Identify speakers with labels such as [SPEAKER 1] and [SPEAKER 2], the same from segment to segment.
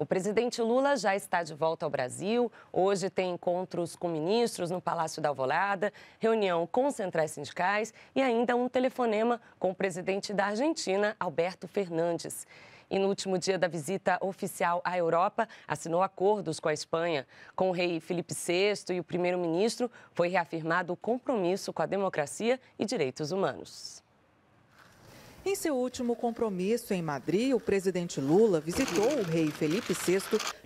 [SPEAKER 1] O presidente Lula já está de volta ao Brasil. Hoje tem encontros com ministros no Palácio da Alvorada, reunião com centrais sindicais e ainda um telefonema com o presidente da Argentina, Alberto Fernandes e no último dia da visita oficial à Europa, assinou acordos com a Espanha. Com o rei Felipe VI e o primeiro-ministro, foi reafirmado o compromisso com a democracia e direitos humanos.
[SPEAKER 2] Em seu último compromisso em Madrid, o presidente Lula visitou o rei Felipe VI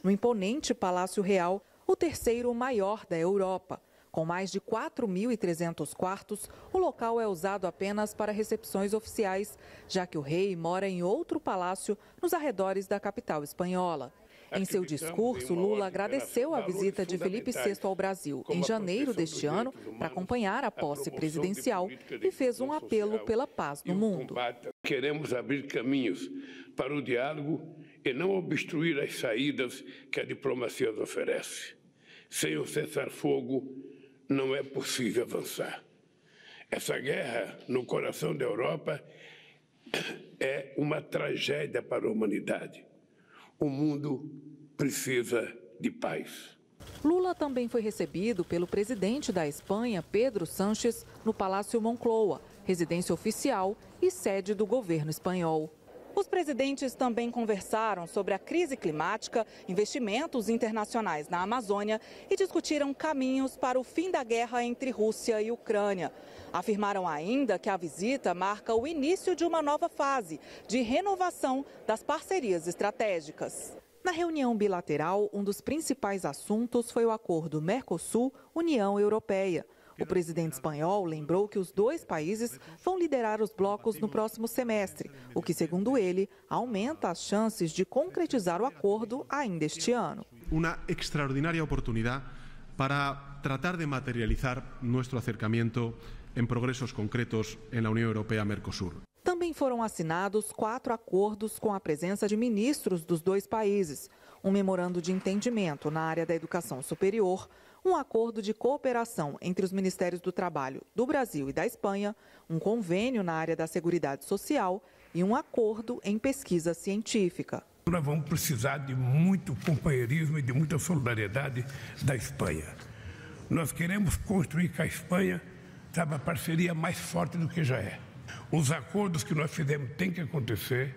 [SPEAKER 2] no imponente Palácio Real, o terceiro maior da Europa. Com mais de 4.300 quartos, o local é usado apenas para recepções oficiais, já que o rei mora em outro palácio nos arredores da capital espanhola. Em seu discurso, Lula agradeceu a visita de Felipe VI ao Brasil em janeiro deste ano para acompanhar a posse presidencial e fez um apelo pela paz no
[SPEAKER 3] mundo. Queremos abrir caminhos para o diálogo e não obstruir as saídas que a diplomacia nos oferece. Sem o cessar-fogo, não é possível avançar. Essa guerra no coração da Europa é uma tragédia para a humanidade o mundo precisa de paz.
[SPEAKER 2] Lula também foi recebido pelo presidente da Espanha, Pedro Sánchez, no Palácio Moncloa, residência oficial e sede do governo espanhol. Os presidentes também conversaram sobre a crise climática, investimentos internacionais na Amazônia e discutiram caminhos para o fim da guerra entre Rússia e Ucrânia. Afirmaram ainda que a visita marca o início de uma nova fase de renovação das parcerias estratégicas. Na reunião bilateral, um dos principais assuntos foi o acordo Mercosul-União Europeia. O presidente espanhol lembrou que os dois países vão liderar os blocos no próximo semestre, o que, segundo ele, aumenta as chances de concretizar o acordo ainda este ano. Uma extraordinária oportunidade para tratar de materializar nosso acercamento em progressos concretos na União europeia mercosul foram assinados quatro acordos com a presença de ministros dos dois países: um memorando de entendimento na área da educação superior, um acordo de cooperação entre os Ministérios do Trabalho do Brasil e da Espanha, um convênio na área da Seguridade Social e um acordo em pesquisa científica.
[SPEAKER 3] Nós vamos precisar de muito companheirismo e de muita solidariedade da Espanha. Nós queremos construir com a Espanha uma parceria mais forte do que já é. Os acordos que nós fizemos têm que acontecer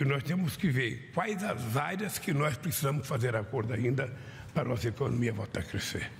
[SPEAKER 3] e nós temos que ver quais as áreas que nós precisamos fazer acordo ainda para a nossa economia voltar a crescer.